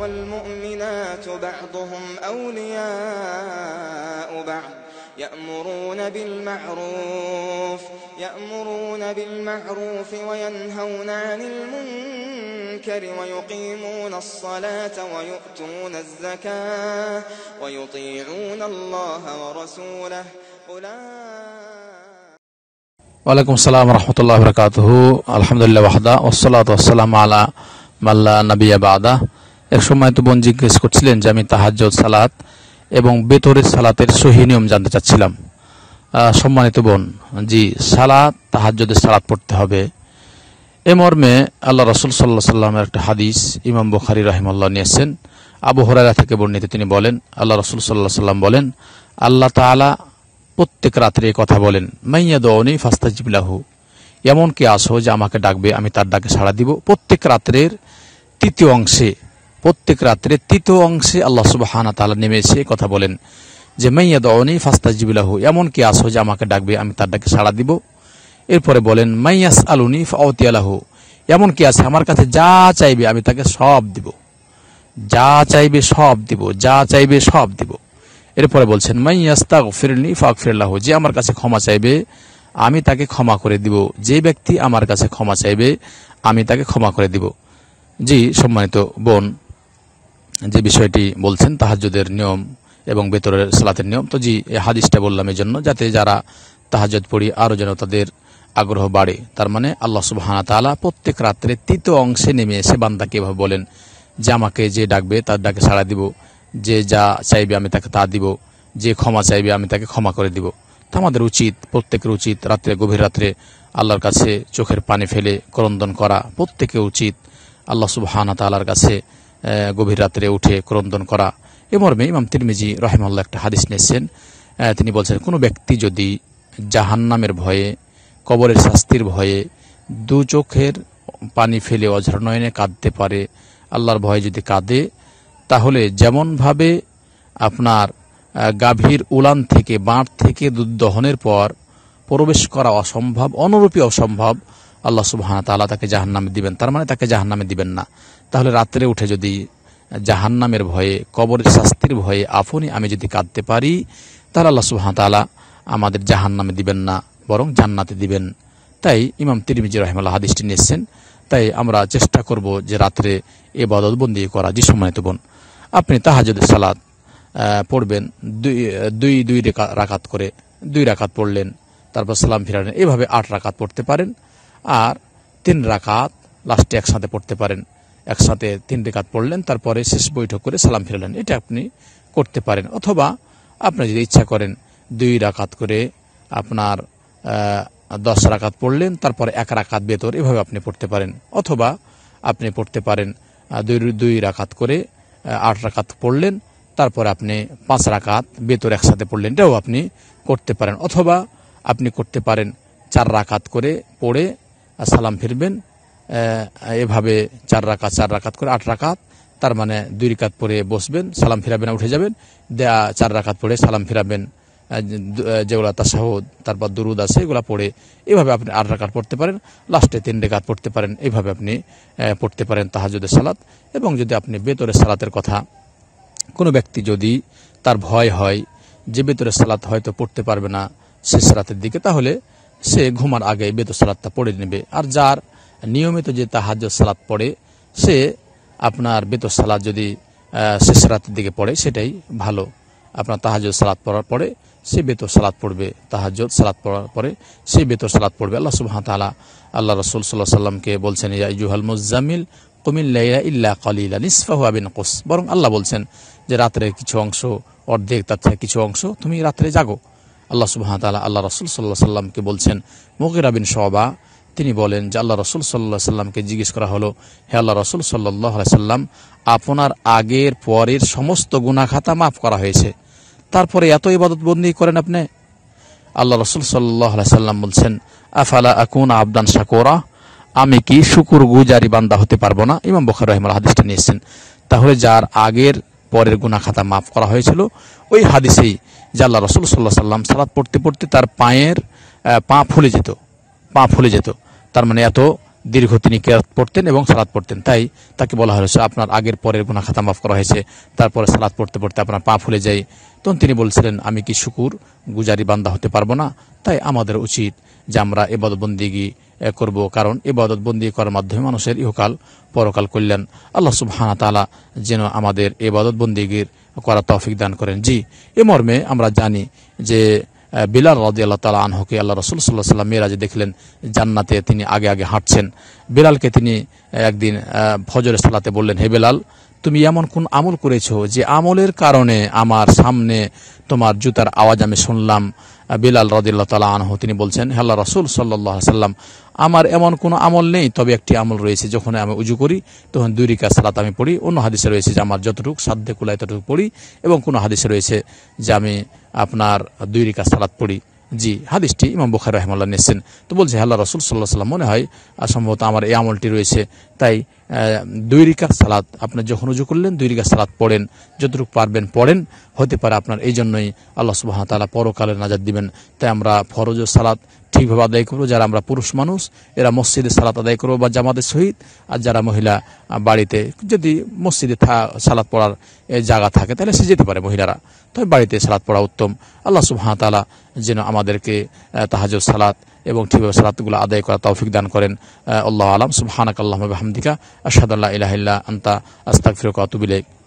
والمؤمنات بعضهم أولياء بعض يأمرون بالمعروف يأمرون بالمعروف وينهون عن المنكر ويقيمون الصلاة ويؤتون الزكاة ويطيعون الله ورسوله أولئك الله وبركاته الحمد لله وحده والصلاة والسلام على من لا نبي بعده এক সময় তো বোন জিজ্ঞেস করছিলেন যে আমি তাহাজ্জত সালাত এবং বেতরের সালাতের সহি নিয়ম জানতে চাচ্ছিলাম সম্মানিত বোন জি সালাত তাহাজ্জদের সালাত পড়তে হবে এ মর্মে আল্লাহ রসুল সাল্লাহ সাল্লামের একটা হাদিস ইমাম বুখারি রাহিমাল্লাহ নিয়েছেন আবু হরাইরা থেকে বর্ণিত তিনি বলেন আল্লাহ রসুল সাল্লাহ সাল্লাম বলেন আল্লাহ তালা প্রত্যেক রাত্রে কথা বলেন মাইয়া ফাস্তা ফাস্তাজিবলাহু এমন কি আসো যে আমাকে ডাকবে আমি তার ডাকে সাড়া দিব প্রত্যেক রাত্রের তৃতীয় অংশে প্রত্যেক রাত্রে তৃতীয় অংশে আল্লাহ সুবাহানা তালা নেমে এসে কথা বলেন যে মাইয়া দনি ফাস্তা জিবিলাহ এমন কি আসো যে আমাকে ডাকবে আমি তার ডাকে সাড়া দিব এরপরে বলেন মাইয়াস আলুনি ফাউতিয়ালাহু এমন কি আছে আমার কাছে যা চাইবে আমি তাকে সব দিব যা চাইবে সব দিব যা চাইবে সব দিব এরপরে বলছেন তা ফিরলি ফাক ফিরলাহ যে আমার কাছে ক্ষমা চাইবে আমি তাকে ক্ষমা করে দিব যে ব্যক্তি আমার কাছে ক্ষমা চাইবে আমি তাকে ক্ষমা করে দিব জি সম্মানিত বোন যে বিষয়টি বলছেন তাহাজুদের নিয়ম এবং বেতরের সালাতের নিয়ম তো জি হাদিসটা বললাম এই জন্য যাতে যারা তাহাজুদ পড়ি আরও যেন তাদের আগ্রহ বাড়ে তার মানে আল্লাহ সুবাহানা তালা প্রত্যেক রাত্রে তৃতীয় অংশে নেমে এসে বান্দাকে এভাবে বলেন যে আমাকে যে ডাকবে তার ডাকে সাড়া দিব যে যা চাইবে আমি তাকে তা দিব যে ক্ষমা চাইবে আমি তাকে ক্ষমা করে দিব তা আমাদের উচিত প্রত্যেকের উচিত রাত্রে গভীর রাত্রে আল্লাহর কাছে চোখের পানি ফেলে ক্রন্দন করা প্রত্যেকে উচিত আল্লাহ সুবাহানা তালার কাছে গভীর রাত্রে উঠে ক্রন্দন করা এ মর্মে ইমাম তিরমিজি রহেমাল্লাহ একটা হাদিস নিয়েছেন তিনি বলছেন কোনো ব্যক্তি যদি জাহান্নামের ভয়ে কবরের শাস্তির ভয়ে দু চোখের পানি ফেলে অঝরণয়নে কাঁদতে পারে আল্লাহর ভয়ে যদি কাঁদে তাহলে যেমনভাবে আপনার গাভীর উলান থেকে বাঁধ থেকে দুধ দহনের পর প্রবেশ করা অসম্ভব অনুরূপী অসম্ভব আল্লাহ সুবাহ তাল্লাহ তাকে জাহান্নামে দিবেন তার মানে তাকে জাহান্নামে দিবেন না তাহলে রাত্রে উঠে যদি জাহান্নামের ভয়ে কবরের শাস্তির ভয়ে আফনি আমি যদি কাঁদতে পারি তাহলে আল্লাহ সুহামতালা আমাদের জাহান্নামে দিবেন না বরং জান্নাতে দিবেন তাই ইমাম তিরমিজি রহমাল্লাহ হাদিসটি নিয়েছেন তাই আমরা চেষ্টা করব যে রাত্রে এ বদলবন্দি করা যে সময়ত বোন আপনি যদি সালাদ পড়বেন দুই দুই দুই রাকাত করে দুই রাকাত পড়লেন তারপর সালাম ফিরালেন এভাবে আট রাকাত পড়তে পারেন আর তিন রাকাত লাস্টে একসাথে পড়তে পারেন একসাথে তিন রেখাত পড়লেন তারপরে শেষ বৈঠক করে সালাম ফিরালেন এটা আপনি করতে পারেন অথবা আপনি যদি ইচ্ছা করেন দুই রাকাত করে আপনার দশ রাকাত পড়লেন তারপরে এক রাকাত বেতর এভাবে আপনি পড়তে পারেন অথবা আপনি পড়তে পারেন দুই দুই রাকাত করে আট রাকাত পড়লেন তারপর আপনি পাঁচ রাকাত বেতর একসাথে পড়লেন এটাও আপনি করতে পারেন অথবা আপনি করতে পারেন চার রাকাত করে পড়ে সালাম ফিরবেন এভাবে চার রাকাত চার রাকাত করে আট রাকাত তার মানে দুই রিকাত পরে বসবেন সালাম ফিরাবেন উঠে যাবেন দেয়া চার রাকাত পরে সালাম ফিরাবেন যেগুলো তাসাহ তারপর দুরুদ আছে এগুলো পড়ে এভাবে আপনি আট রাকাত পড়তে পারেন লাস্টে তিন রেখাত পড়তে পারেন এইভাবে আপনি পড়তে পারেন তাহাজুদের সালাত এবং যদি আপনি বেতরের সালাতের কথা কোনো ব্যক্তি যদি তার ভয় হয় যে বেতরের সালাত হয়তো পড়তে পারবে না শেষ রাতের দিকে তাহলে সে ঘুমার আগে বেতর সালাদটা পড়ে নেবে আর যার নিয়মিত যে তাহাজ সালাত পড়ে সে আপনার বেতর সালাদ যদি শেষ রাতের দিকে পড়ে সেটাই ভালো আপনার তাহাজ সালাদ পড়ার পরে সে বেতর সালাদ পড়বে তাহাজ সালাদ পড়ার পরে সে বেতর সালাদ পড়বে আল্লাহ সুবাহ তালা আল্লাহ রসুল সাল্লাহ সাল্লামকে বলছেন ইজুহাল মুজামিল কুমিল্লাইয়া ইল্লা কলিলা নিসফাহু আবিন কোস বরং আল্লাহ বলছেন যে রাত্রে কিছু অংশ অর্ধেক তার থেকে কিছু অংশ তুমি রাত্রে জাগো আল্লাহ সুবাহ তালা আল্লাহ রসুল সাল্লাহ সাল্লামকে বলছেন মুগির আবিন শবা তিনি বলেন যে আল্লাহ রসুল সাল্লাহ সাল্লামকে জিজ্ঞেস করা হলো হে আল্লাহ রসুল সাল্লাহ সাল্লাম আপনার আগের পরের সমস্ত গুণাখাতা মাফ করা হয়েছে তারপরে এত ইবাদতবন্দি করেন আপনি আল্লাহ রসুল সাল্লাহ সাল্লাম বলছেন আফালা আকুন আবদান শাকোরা আমি কি শুকুর গুজারি বান্দা হতে পারবো না ইমাম বখার রহমান হাদিসটা নিয়েছেন তাহলে যার আগের পরের গুণাখাতা মাফ করা হয়েছিল ওই হাদিসেই যে আল্লাহ রসুল সাল্লাহ সাল্লাম সালাদ পড়তে পড়তে তার পায়ের পা ফুলে যেত পা ফুলে যেত তার মানে এত দীর্ঘ তিনি কেরাত পড়তেন এবং সালাদ পড়তেন তাই তাকে বলা হয়েছে আপনার আগের পরের গুণা খাতা মাফ করা হয়েছে তারপরে সালাদ পড়তে পড়তে আপনার পা ফুলে যায় তখন তিনি বলছিলেন আমি কি শুকুর গুজারি বান্দা হতে পারবো না তাই আমাদের উচিত যে আমরা এবাদতবন্দিগি করব কারণ এবাদতবন্দি করার মাধ্যমে মানুষের ইহকাল পরকাল কল্যাণ আল্লাহ হানা তালা যেন আমাদের এবাদতবন্দিগির করা তফিক দান করেন জি এ মর্মে আমরা জানি যে বিলাল রাজি আল্লাহ তালা আনহকে আল্লাহ রসুল সাল্লাহ সাল্লাম মেয়েরাজে দেখলেন জান্নাতে তিনি আগে আগে হাঁটছেন বিলালকে তিনি একদিন ফজরে সালাতে বললেন হে বেলাল তুমি এমন কোন আমল করেছো যে আমলের কারণে আমার সামনে তোমার জুতার আওয়াজ আমি শুনলাম বিলাল রদিল্লা তালা আনহ তিনি বলছেন হেল্লা রসুল সাল্লাহ সাল্লাম আমার এমন কোনো আমল নেই তবে একটি আমল রয়েছে যখন আমি উজু করি তখন দুই রিকা সালাত আমি পড়ি অন্য হাদিসে রয়েছে যে আমার যতটুকু সাধ্যে কুলায় ততটুকু পড়ি এবং কোনো হাদিসে রয়েছে যে আমি আপনার দুই রিকা সালাত পড়ি জি হাদিসটি ইমাম বুখার রহমাল্লাহ নিয়েছেন তো বলছে হাল্লা রসুল সাল্লাহ সাল্লাম মনে হয় আর সম্ভবত আমার এই আমলটি রয়েছে তাই দুই রিকার সালাদ আপনি যখন উজু করলেন দুই রিকার সালাদ পড়েন যতটুকু পারবেন পড়েন হতে পারে আপনার এই জন্যই আল্লাহ সুবাহ তালা পরকালে নাজাদ দিবেন তাই আমরা ফরজ ও সালাদ ঠিকভাবে আদায় করবো যারা আমরা পুরুষ মানুষ এরা মসজিদে সালাত আদায় করবো বা জামাতের সহিত আর যারা মহিলা বাড়িতে যদি মসজিদে সালাত পড়ার জায়গা থাকে তাহলে সে যেতে পারে মহিলারা তবে বাড়িতে সালাত পড়া উত্তম আল্লাহ সুবহান তালা যেন আমাদেরকে তাহাজ সালাত এবং ঠিকভাবে সালাতগুলো আদায় করা তৌফিক দান করেন আল্লাহ আলম সুবহানাক আল্লাহ হামদিকা আল্লাহ ইহিল্লা আন্তা আস্তাক ফিরক